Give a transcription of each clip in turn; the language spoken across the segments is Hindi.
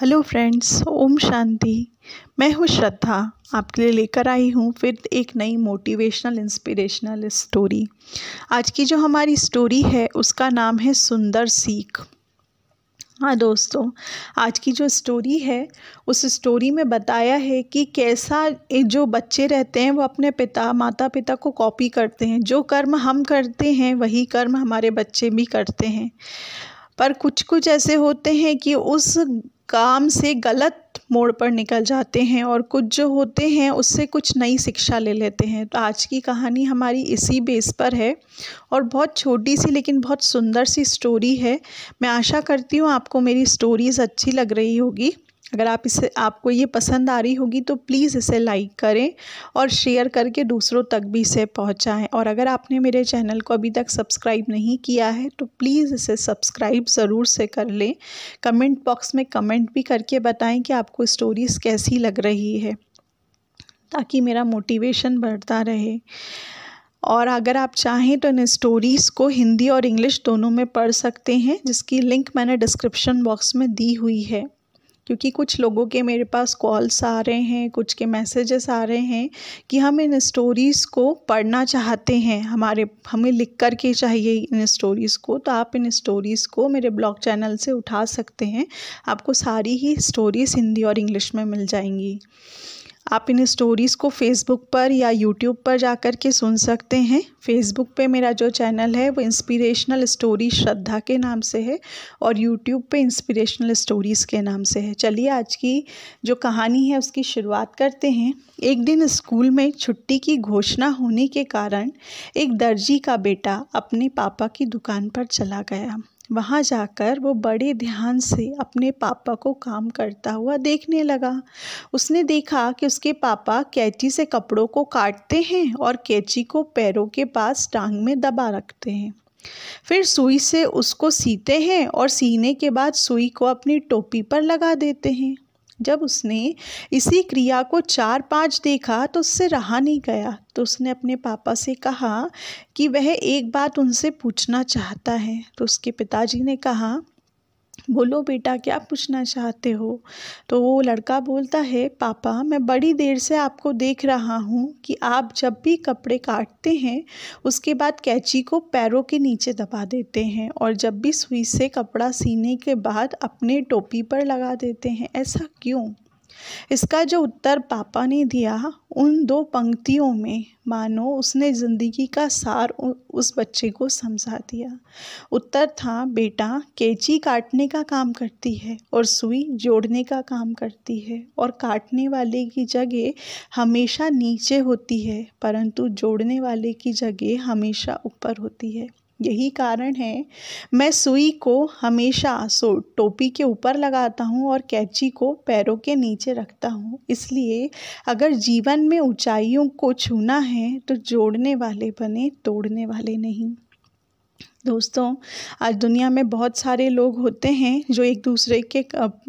हेलो फ्रेंड्स ओम शांति मैं हूँ श्रद्धा आपके लिए लेकर आई हूँ फिर एक नई मोटिवेशनल इंस्पिरेशनल स्टोरी आज की जो हमारी स्टोरी है उसका नाम है सुंदर सीख हाँ दोस्तों आज की जो स्टोरी है उस स्टोरी में बताया है कि कैसा जो बच्चे रहते हैं वो अपने पिता माता पिता को कॉपी करते हैं जो कर्म हम करते हैं वही कर्म हमारे बच्चे भी करते हैं पर कुछ कुछ ऐसे होते हैं कि उस काम से गलत मोड़ पर निकल जाते हैं और कुछ जो होते हैं उससे कुछ नई शिक्षा ले लेते हैं तो आज की कहानी हमारी इसी बेस पर है और बहुत छोटी सी लेकिन बहुत सुंदर सी स्टोरी है मैं आशा करती हूँ आपको मेरी स्टोरीज़ अच्छी लग रही होगी अगर आप इसे आपको ये पसंद आ रही होगी तो प्लीज़ इसे लाइक करें और शेयर करके दूसरों तक भी इसे पहुंचाएं और अगर आपने मेरे चैनल को अभी तक सब्सक्राइब नहीं किया है तो प्लीज़ इसे सब्सक्राइब ज़रूर से कर लें कमेंट बॉक्स में कमेंट भी करके बताएं कि आपको स्टोरीज़ कैसी लग रही है ताकि मेरा मोटिवेशन बढ़ता रहे और अगर आप चाहें तो इन स्टोरीज़ को हिंदी और इंग्लिश दोनों में पढ़ सकते हैं जिसकी लिंक मैंने डिस्क्रिप्शन बॉक्स में दी हुई है क्योंकि कुछ लोगों के मेरे पास कॉल्स आ रहे हैं कुछ के मैसेजेस आ रहे हैं कि हम इन स्टोरीज़ को पढ़ना चाहते हैं हमारे हमें लिख कर के चाहिए इन स्टोरीज़ को तो आप इन स्टोरीज़ को मेरे ब्लॉग चैनल से उठा सकते हैं आपको सारी ही स्टोरीज़ हिंदी और इंग्लिश में मिल जाएंगी आप इन स्टोरीज़ को फ़ेसबुक पर या यूट्यूब पर जाकर के सुन सकते हैं फ़ेसबुक पे मेरा जो चैनल है वो इंस्पिरेशनल स्टोरी श्रद्धा के नाम से है और यूट्यूब पे इंस्पिरेशनल स्टोरीज़ के नाम से है चलिए आज की जो कहानी है उसकी शुरुआत करते हैं एक दिन स्कूल में छुट्टी की घोषणा होने के कारण एक दर्जी का बेटा अपने पापा की दुकान पर चला गया वहाँ जाकर वो बड़े ध्यान से अपने पापा को काम करता हुआ देखने लगा उसने देखा कि उसके पापा कैची से कपड़ों को काटते हैं और कैची को पैरों के पास टांग में दबा रखते हैं फिर सुई से उसको सीते हैं और सीने के बाद सुई को अपनी टोपी पर लगा देते हैं जब उसने इसी क्रिया को चार पाँच देखा तो उससे रहा नहीं गया तो उसने अपने पापा से कहा कि वह एक बात उनसे पूछना चाहता है तो उसके पिताजी ने कहा बोलो बेटा क्या पूछना चाहते हो तो वो लड़का बोलता है पापा मैं बड़ी देर से आपको देख रहा हूँ कि आप जब भी कपड़े काटते हैं उसके बाद कैची को पैरों के नीचे दबा देते हैं और जब भी सुई से कपड़ा सीने के बाद अपने टोपी पर लगा देते हैं ऐसा क्यों इसका जो उत्तर पापा ने दिया उन दो पंक्तियों में मानो उसने ज़िंदगी का सार उस बच्चे को समझा दिया उत्तर था बेटा कैची काटने का काम करती है और सुई जोड़ने का काम करती है और काटने वाले की जगह हमेशा नीचे होती है परंतु जोड़ने वाले की जगह हमेशा ऊपर होती है यही कारण है मैं सुई को हमेशा सो टोपी के ऊपर लगाता हूँ और कैची को पैरों के नीचे रखता हूँ इसलिए अगर जीवन में ऊंचाइयों को छूना है तो जोड़ने वाले बने तोड़ने वाले नहीं दोस्तों आज दुनिया में बहुत सारे लोग होते हैं जो एक दूसरे के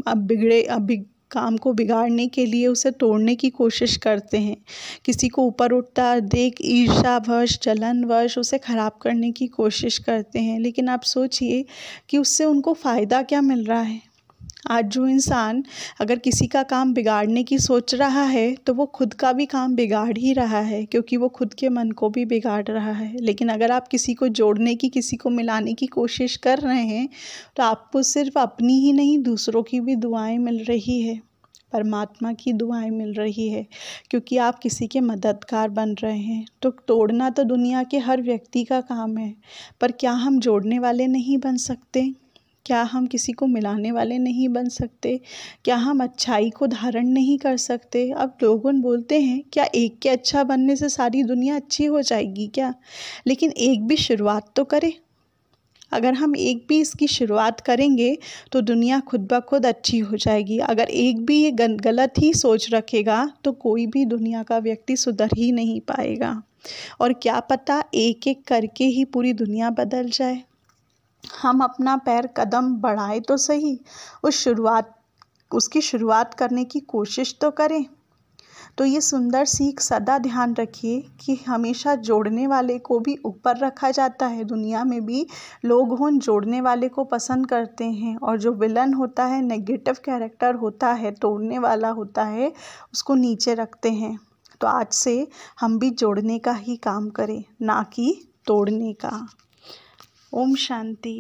बिगड़े बिग काम को बिगाड़ने के लिए उसे तोड़ने की कोशिश करते हैं किसी को ऊपर उठता देख ईर्षावश जलनवश उसे ख़राब करने की कोशिश करते हैं लेकिन आप सोचिए कि उससे उनको फ़ायदा क्या मिल रहा है आज जो इंसान अगर किसी का काम बिगाड़ने की सोच रहा है तो वो खुद का भी काम बिगाड़ ही रहा है क्योंकि वो खुद के मन को भी बिगाड़ रहा है लेकिन अगर आप किसी को जोड़ने की किसी को मिलाने की कोशिश कर रहे हैं तो आपको सिर्फ अपनी ही नहीं दूसरों की भी दुआएं मिल रही है परमात्मा की दुआएं मिल रही है क्योंकि आप किसी के मददगार बन रहे हैं तो तोड़ना तो दुनिया के हर व्यक्ति का काम है पर क्या हम जोड़ने वाले नहीं बन सकते क्या हम किसी को मिलाने वाले नहीं बन सकते क्या हम अच्छाई को धारण नहीं कर सकते अब लोगन बोलते हैं क्या एक के अच्छा बनने से सारी दुनिया अच्छी हो जाएगी क्या लेकिन एक भी शुरुआत तो करे अगर हम एक भी इसकी शुरुआत करेंगे तो दुनिया खुद ब खुद अच्छी हो जाएगी अगर एक भी ये गलत ही सोच रखेगा तो कोई भी दुनिया का व्यक्ति सुधर ही नहीं पाएगा और क्या पता एक एक करके ही पूरी दुनिया बदल जाए हम अपना पैर कदम बढ़ाएं तो सही उस शुरुआत उसकी शुरुआत करने की कोशिश तो करें तो ये सुंदर सीख सदा ध्यान रखिए कि हमेशा जोड़ने वाले को भी ऊपर रखा जाता है दुनिया में भी लोग हों जोड़ने वाले को पसंद करते हैं और जो विलन होता है नेगेटिव कैरेक्टर होता है तोड़ने वाला होता है उसको नीचे रखते हैं तो आज से हम भी जोड़ने का ही काम करें ना कि तोड़ने का ओम शांति